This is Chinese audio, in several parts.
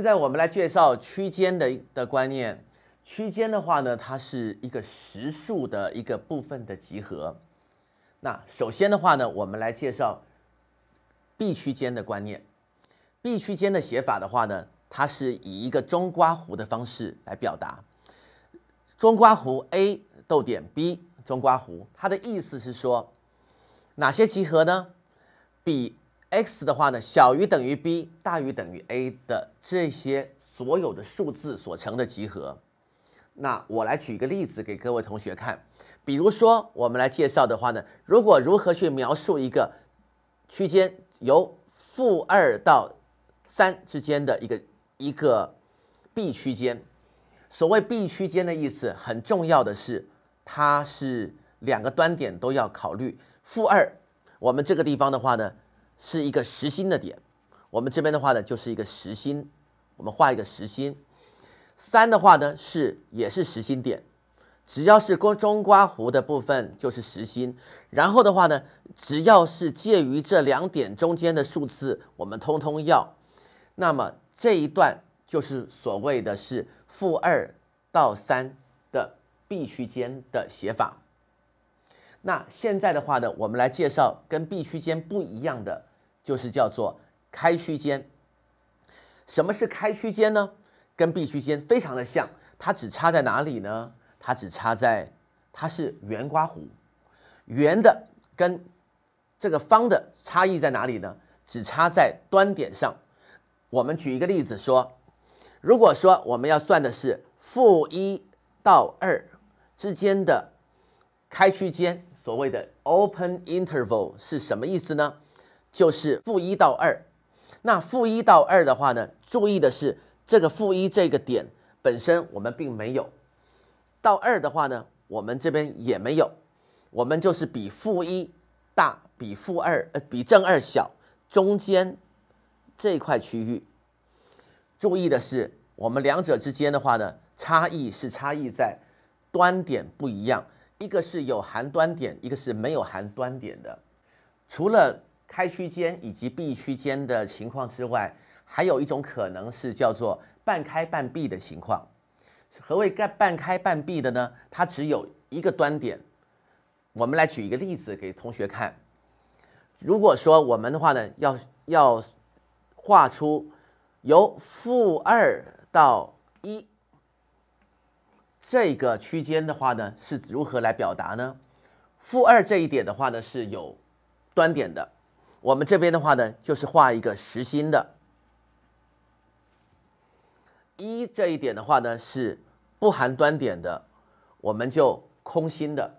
现在我们来介绍区间的的观念。区间的话呢，它是一个实数的一个部分的集合。那首先的话呢，我们来介绍 B 区间的观念。B 区间的写法的话呢，它是以一个中刮弧的方式来表达。中刮弧 A 逗点 B 中刮弧，它的意思是说，哪些集合呢？比 x 的话呢，小于等于 b，大于等于 a 的这些所有的数字所成的集合。那我来举一个例子给各位同学看。比如说，我们来介绍的话呢，如果如何去描述一个区间由负二到三之间的一个一个 b 区间。所谓 b 区间的意思，很重要的是，它是两个端点都要考虑。负二，我们这个地方的话呢。是一个实心的点，我们这边的话呢就是一个实心，我们画一个实心。三的话呢是也是实心点，只要是过中刮弧的部分就是实心，然后的话呢，只要是介于这两点中间的数字，我们通通要。那么这一段就是所谓的是负二到三的闭区间”的写法。那现在的话呢，我们来介绍跟闭区间不一样的。就是叫做开区间。什么是开区间呢？跟闭区间非常的像，它只差在哪里呢？它只差在它是圆刮弧，圆的跟这个方的差异在哪里呢？只差在端点上。我们举一个例子说，如果说我们要算的是负一到二之间的开区间，所谓的 open interval 是什么意思呢？就是负一到二，那负一到二的话呢？注意的是，这个负一这个点本身我们并没有，到二的话呢，我们这边也没有，我们就是比负一大，比负二呃比正二小，中间这块区域，注意的是，我们两者之间的话呢，差异是差异在端点不一样，一个是有含端点，一个是没有含端点的，除了。开区间以及闭区间的情况之外，还有一种可能是叫做半开半闭的情况。何为半半开半闭的呢？它只有一个端点。我们来举一个例子给同学看。如果说我们的话呢，要要画出由负二到一这个区间的话呢，是如何来表达呢？负二这一点的话呢，是有端点的。我们这边的话呢，就是画一个实心的。一这一点的话呢，是不含端点的，我们就空心的。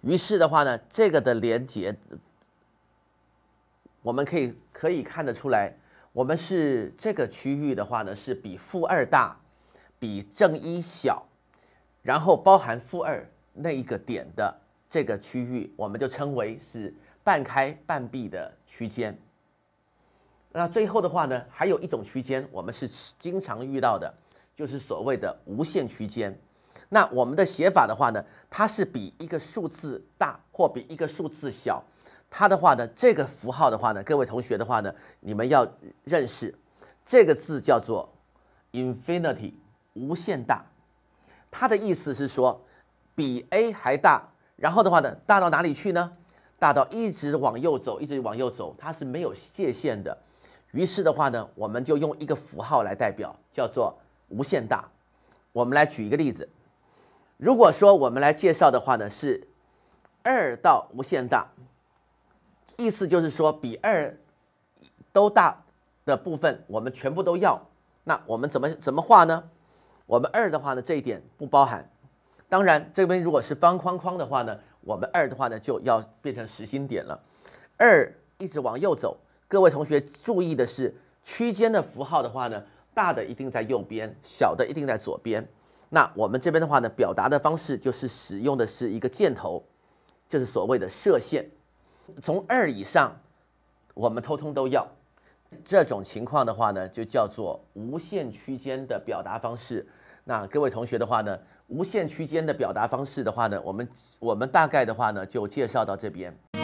于是的话呢，这个的连接，我们可以可以看得出来，我们是这个区域的话呢，是比负二大，比正一小，然后包含负二那一个点的这个区域，我们就称为是。半开半闭的区间。那最后的话呢，还有一种区间，我们是经常遇到的，就是所谓的无限区间。那我们的写法的话呢，它是比一个数字大或比一个数字小。它的话呢，这个符号的话呢，各位同学的话呢，你们要认识这个字叫做 infinity，无限大。它的意思是说比 a 还大，然后的话呢，大到哪里去呢？大到一直往右走，一直往右走，它是没有界限的。于是的话呢，我们就用一个符号来代表，叫做无限大。我们来举一个例子，如果说我们来介绍的话呢，是二到无限大，意思就是说比二都大的部分我们全部都要。那我们怎么怎么画呢？我们二的话呢，这一点不包含。当然，这边如果是方框框的话呢。我们二的话呢，就要变成实心点了。二一直往右走，各位同学注意的是区间的符号的话呢，大的一定在右边，小的一定在左边。那我们这边的话呢，表达的方式就是使用的是一个箭头，就是所谓的射线。从二以上，我们通通都要。这种情况的话呢，就叫做无限区间的表达方式。那各位同学的话呢，无限区间的表达方式的话呢，我们我们大概的话呢，就介绍到这边。